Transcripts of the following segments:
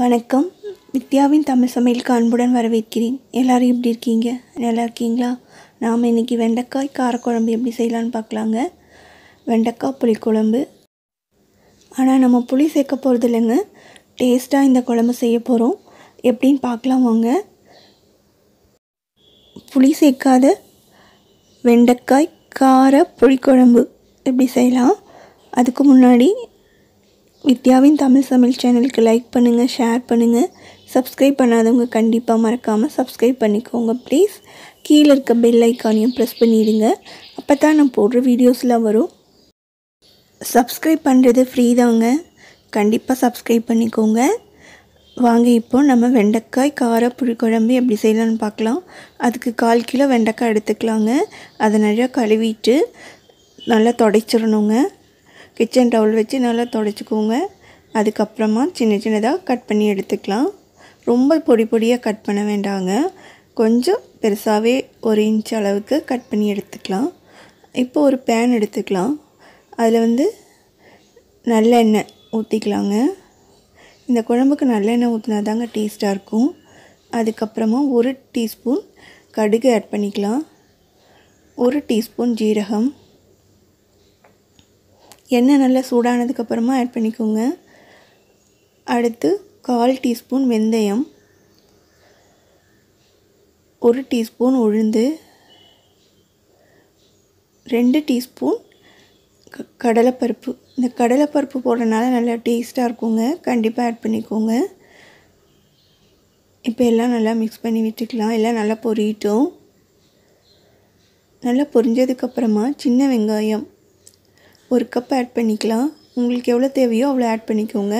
வணக்கம் வித்யாவின் தமிழ் சமையலுக்கு அன்புடன் வரவேற்கிறேன் எல்லோரும் எப்படி இருக்கீங்க நல்லா இருக்கீங்களா நாம் இன்றைக்கி வெண்டைக்காய் காரக்குழம்பு எப்படி செய்யலான்னு பார்க்கலாங்க வெண்டைக்காய் புளிக்குழம்பு ஆனால் நம்ம புளி சேர்க்க போகிறது இல்லைங்க டேஸ்ட்டாக இந்த குழம்பு செய்ய போகிறோம் எப்படின்னு பார்க்கலாம் வாங்க புளி சேர்க்காத வெண்டைக்காய் கார புளிக்குழம்பு எப்படி செய்யலாம் அதுக்கு முன்னாடி வித்யாவின் தமிழ் சமையல் சேனலுக்கு லைக் பண்ணுங்கள் ஷேர் பண்ணுங்கள் சப்ஸ்கிரைப் பண்ணாதவங்க கண்டிப்பாக மறக்காமல் சப்ஸ்கிரைப் பண்ணிக்கோங்க ப்ளீஸ் கீழே இருக்க பெல் ஐக்கானையும் ப்ரெஸ் பண்ணிவிடுங்க அப்போ தான் நான் போடுற வீடியோஸ்லாம் வரும் சப்ஸ்கிரைப் பண்ணுறது ஃப்ரீ தாங்க கண்டிப்பாக சப்ஸ்கிரைப் பண்ணிக்கோங்க வாங்க இப்போ நம்ம வெண்டைக்காய் கார புளிக்குழம்பு எப்படி செய்யலாம்னு பார்க்கலாம் அதுக்கு கால் கிலோ வெண்டைக்காய் எடுத்துக்கலாங்க அதை நிறையா கழுவிட்டு நல்லா தொடைச்சிடணுங்க கிச்சன் டவுல் வச்சு நல்லா தொடச்சிக்கோங்க அதுக்கப்புறமா சின்ன சின்னதாக கட் பண்ணி எடுத்துக்கலாம் ரொம்ப பொடி பொடியாக கட் பண்ண வேண்டாங்க கொஞ்சம் பெருசாகவே ஒரு இன்ச் அளவுக்கு கட் பண்ணி எடுத்துக்கலாம் இப்போ ஒரு பேன் எடுத்துக்கலாம் அதில் வந்து நல்லெண்ணெய் ஊற்றிக்கலாங்க இந்த குழம்புக்கு நல்லெண்ணெய் ஊற்றினா தாங்க டேஸ்ட்டாக இருக்கும் அதுக்கப்புறமா ஒரு டீஸ்பூன் கடுகு ஆட் பண்ணிக்கலாம் ஒரு டீஸ்பூன் ஜீரகம் எண்ணெய் நல்லா சூடானதுக்கப்புறமா ஆட் பண்ணிக்கோங்க அடுத்து கால் டீஸ்பூன் வெந்தயம் ஒரு டீஸ்பூன் உளுந்து ரெண்டு டீஸ்பூன் க கடலைப்பருப்பு இந்த கடலைப்பருப்பு போடுறதுனால நல்லா டேஸ்ட்டாக இருக்குங்க கண்டிப்பாக ஆட் பண்ணிக்கோங்க இப்போ எல்லாம் நல்லா மிக்ஸ் பண்ணி விட்டுக்கலாம் எல்லாம் நல்லா பொரியட்டும் நல்லா பொரிஞ்சதுக்கப்புறமா சின்ன வெங்காயம் ஒரு கப் ஆட் பண்ணிக்கலாம் உங்களுக்கு எவ்வளோ தேவையோ அவ்வளோ ஆட் பண்ணிக்கோங்க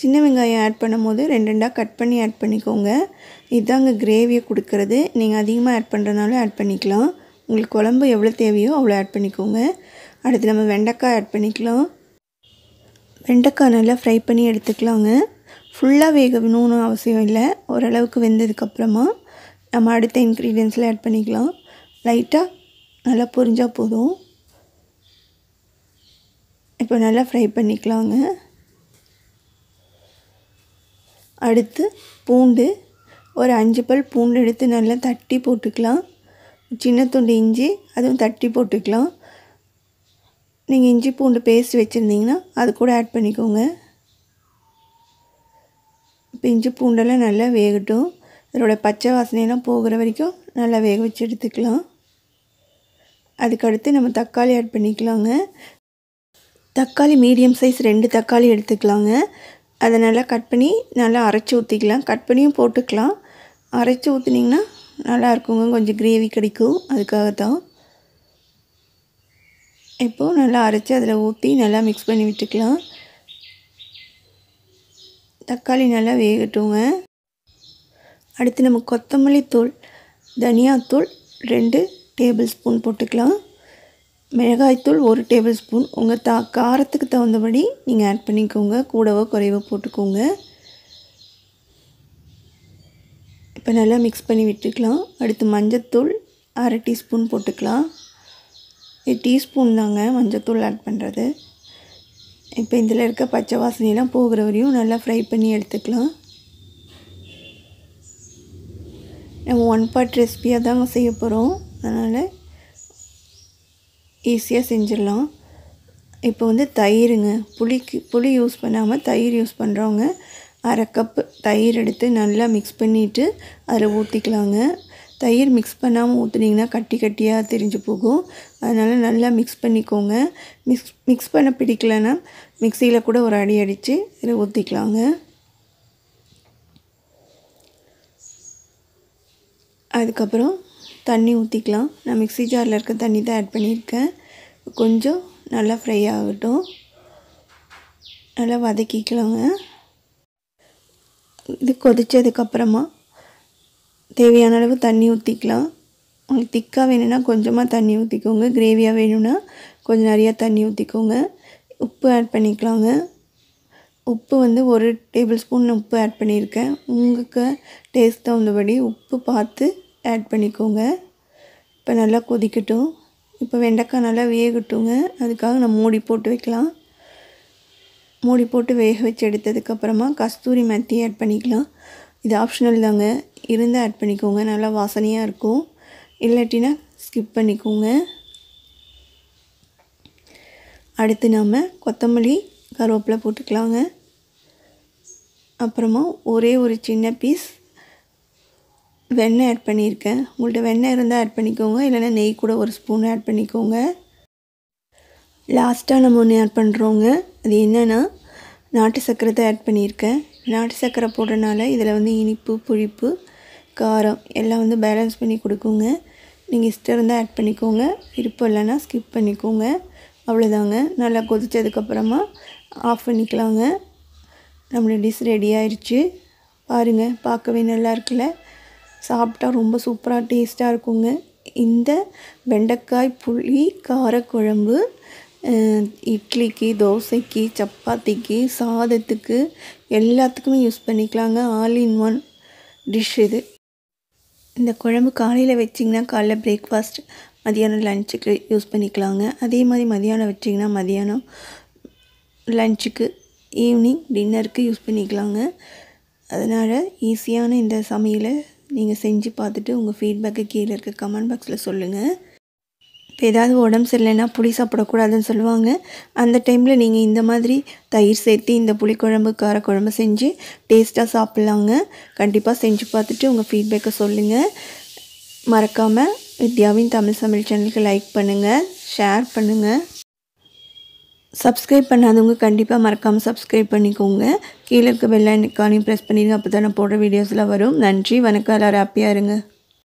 சின்ன வெங்காயம் ஆட் பண்ணும் போது ரெண்டு ரெண்டாக கட் பண்ணி ஆட் பண்ணிக்கோங்க இதுதாங்க கிரேவியை கொடுக்கறது நீங்கள் அதிகமாக ஆட் பண்ணுறதுனாலும் ஆட் பண்ணிக்கலாம் உங்களுக்கு குழம்பு எவ்வளோ தேவையோ அவ்வளோ ஆட் பண்ணிக்கோங்க அடுத்து நம்ம வெண்டைக்காய் ஆட் பண்ணிக்கலாம் வெண்டைக்காய் நல்லா ஃப்ரை பண்ணி எடுத்துக்கலாங்க ஃபுல்லாக வேகணும்னு அவசியம் இல்லை ஓரளவுக்கு வெந்ததுக்கப்புறமா நம்ம அடுத்த இன்க்ரீடியன்ஸில் ஆட் பண்ணிக்கலாம் லைட்டாக நல்லா பொரிஞ்சால் போதும் இப்போ நல்லா ஃப்ரை பண்ணிக்கலாங்க அடுத்து பூண்டு ஒரு அஞ்சு பல் பூண்டு எடுத்து நல்லா தட்டி போட்டுக்கலாம் சின்ன துண்டு இஞ்சி அதுவும் தட்டி போட்டுக்கலாம் நீங்கள் இஞ்சி பூண்டு பேஸ்ட் வச்சுருந்தீங்கன்னா அது கூட ஆட் பண்ணிக்கோங்க இப்போ இஞ்சி பூண்டெல்லாம் நல்லா வேகட்டும் அதோடய பச்சை வாசனையெல்லாம் போகிற வரைக்கும் நல்லா வேக வச்சு எடுத்துக்கலாம் அதுக்கடுத்து நம்ம தக்காளி ஆட் பண்ணிக்கலாங்க தக்காளி மீடியம் சைஸ் ரெண்டு தக்காளி எடுத்துக்கலாங்க அதை நல்லா கட் பண்ணி நல்லா அரைச்சி ஊற்றிக்கலாம் கட் பண்ணியும் போட்டுக்கலாம் அரைச்சி ஊற்றுனிங்கன்னா நல்லா இருக்குங்க கொஞ்சம் கிரேவி கிடைக்கும் அதுக்காக தான் இப்போது நல்லா அரைச்சி அதில் ஊற்றி நல்லா மிக்ஸ் பண்ணி விட்டுக்கலாம் தக்காளி நல்லா வேகட்டுங்க அடுத்து நம்ம கொத்தமல்லி தூள் தனியாத்தூள் ரெண்டு டேபிள் ஸ்பூன் போட்டுக்கலாம் மிளகாய்த்தூள் ஒரு டேபிள் ஸ்பூன் உங்கள் தா காரத்துக்கு தகுந்தபடி நீங்கள் ஆட் பண்ணிக்கோங்க கூடவோ குறைவோ போட்டுக்கோங்க இப்போ நல்லா மிக்ஸ் பண்ணி விட்டுக்கலாம் அடுத்து மஞ்சத்தூள் அரை டீஸ்பூன் போட்டுக்கலாம் இது டீஸ்பூன் தாங்க மஞ்சத்தூள் ஆட் பண்ணுறது இப்போ இதில் இருக்க பச்சை வாசனையெல்லாம் போகிற வரையும் நல்லா ஃப்ரை பண்ணி எடுத்துக்கலாம் நம்ம ஒன் பார்ட் ரெசிபியாக தாங்க செய்ய போகிறோம் அதனால் ஈஸியாக செஞ்சிடலாம் இப்போ வந்து தயிருங்க புளிக்கு புளி யூஸ் பண்ணாமல் தயிர் யூஸ் பண்ணுறவங்க அரை கப்பு தயிர் எடுத்து நல்லா மிக்ஸ் பண்ணிவிட்டு அதில் ஊற்றிக்கலாங்க தயிர் மிக்ஸ் பண்ணாமல் ஊற்றுனீங்கன்னா கட்டி கட்டியாக தெரிஞ்சு போகும் அதனால் நல்லா மிக்ஸ் பண்ணிக்கோங்க மிக்ஸ் மிக்ஸ் பண்ண பிடிக்கலன்னா மிக்சியில் கூட ஒரு அடி அடித்து இதில் ஊற்றிக்கலாங்க அதுக்கப்புறம் தண்ணி ஊற்றிக்கலாம் நான் மிக்சி ஜாரில் இருக்க தண்ணி தான் ஆட் பண்ணியிருக்கேன் கொஞ்சம் நல்லா ஃப்ரை ஆகட்டும் நல்லா வதக்கிக்கலாங்க இது கொதித்ததுக்கப்புறமா தேவையான அளவு தண்ணி ஊற்றிக்கலாம் உங்களுக்கு திக்காக வேணும்னா கொஞ்சமாக தண்ணி ஊற்றிக்கோங்க கிரேவியாக வேணும்னா கொஞ்சம் நிறையா தண்ணி ஊற்றிக்கோங்க உப்பு ஆட் பண்ணிக்கலாங்க உப்பு வந்து ஒரு டேபிள் ஸ்பூன் உப்பு ஆட் பண்ணியிருக்கேன் உங்களுக்கு டேஸ்ட் தகுந்தபடி உப்பு பார்த்து ஆட் பண்ணிக்கோங்க இப்போ நல்லா கொதிக்கட்டும் இப்போ வெண்டைக்காய் நல்லா வேகட்டுங்க அதுக்காக நம்ம மூடி போட்டு வைக்கலாம் மூடி போட்டு வேக வச்சு எடுத்ததுக்கப்புறமா கஸ்தூரி மெத்தி ஆட் பண்ணிக்கலாம் இது ஆப்ஷனல் தாங்க இருந்தால் ஆட் பண்ணிக்கோங்க நல்லா வாசனையாக இருக்கும் இல்லாட்டினா ஸ்கிப் பண்ணிக்கோங்க அடுத்து நாம் கொத்தமல்லி கருவேப்பிலை போட்டுக்கலாங்க அப்புறமா ஒரே ஒரு சின்ன பீஸ் வெண்ணெய் ஆட் பண்ணியிருக்கேன் உங்கள்கிட்ட வெண்ணெய் இருந்தால் ஆட் பண்ணிக்கோங்க இல்லைன்னா நெய் கூட ஒரு ஸ்பூன் ஆட் பண்ணிக்கோங்க லாஸ்ட்டாக நம்ம ஒன்று ஆட் பண்ணுறோங்க அது என்னென்னா நாட்டு சர்க்கரை தான் ஆட் பண்ணியிருக்கேன் நாட்டு சர்க்கரை போடுறனால இதில் வந்து இனிப்பு புளிப்பு காரம் எல்லாம் வந்து பேலன்ஸ் பண்ணி கொடுக்குங்க நீங்கள் இஷ்டம் இருந்தால் ஆட் பண்ணிக்கோங்க விருப்பம் இல்லைன்னா ஸ்கிப் பண்ணிக்கோங்க அவ்வளோதாங்க நல்லா கொதித்ததுக்கப்புறமா ஆஃப் பண்ணிக்கலாங்க நம்மளோட டிஷ் ரெடி ஆயிடுச்சு பாருங்கள் பார்க்கவே நல்லா இருக்குல்ல சாப்பிட்டா ரொம்ப சூப்பராக டேஸ்ட்டாக இருக்குங்க இந்த வெண்டைக்காய் புளி காரக்குழம்பு இட்லிக்கு தோசைக்கு சப்பாத்திக்கு சாதத்துக்கு எல்லாத்துக்குமே யூஸ் பண்ணிக்கலாங்க ஆல் இன் ஒன் டிஷ் இது இந்த குழம்பு காலையில் வச்சிங்கன்னா காலைல பிரேக்ஃபாஸ்ட் மதியானம் லஞ்சுக்கு யூஸ் பண்ணிக்கலாங்க அதே மாதிரி மதியானம் வச்சிங்கன்னா மதியானம் லஞ்சுக்கு ஈவினிங் டின்னருக்கு யூஸ் பண்ணிக்கலாங்க அதனால் ஈஸியான இந்த சமையலை நீங்கள் செஞ்சு பார்த்துட்டு உங்கள் ஃபீட்பேக்கை கீழே இருக்க கமெண்ட் பாக்ஸில் சொல்லுங்கள் இப்போ ஏதாவது உடம்பு சரியில்லைன்னா புளி சாப்பிடக்கூடாதுன்னு சொல்லுவாங்க அந்த டைமில் நீங்கள் இந்த மாதிரி தயிர் சேர்த்து இந்த புளிக்குழம்பு காரக்குழம்பு செஞ்சு டேஸ்ட்டாக சாப்பிட்லாங்க கண்டிப்பாக செஞ்சு பார்த்துட்டு உங்கள் ஃபீட்பேக்கை சொல்லுங்கள் மறக்காமல் வித்யாவின் தமிழ் சமையல் சேனலுக்கு லைக் பண்ணுங்கள் ஷேர் பண்ணுங்கள் சப்ஸ்கிரைப் பண்ணாதவங்க கண்டிப்பாக மறக்காமல் சப்ஸ்கிரைப் பண்ணிக்கோங்க கீழே இருக்க பெல்லைக்கானையும் ப்ரெஸ் பண்ணிடுங்க அப்போ தான் நான் போடுற வீடியோஸ்லாம் வரும் நன்றி வணக்கம் எல்லோரும் ஹாப்பியாக இருங்க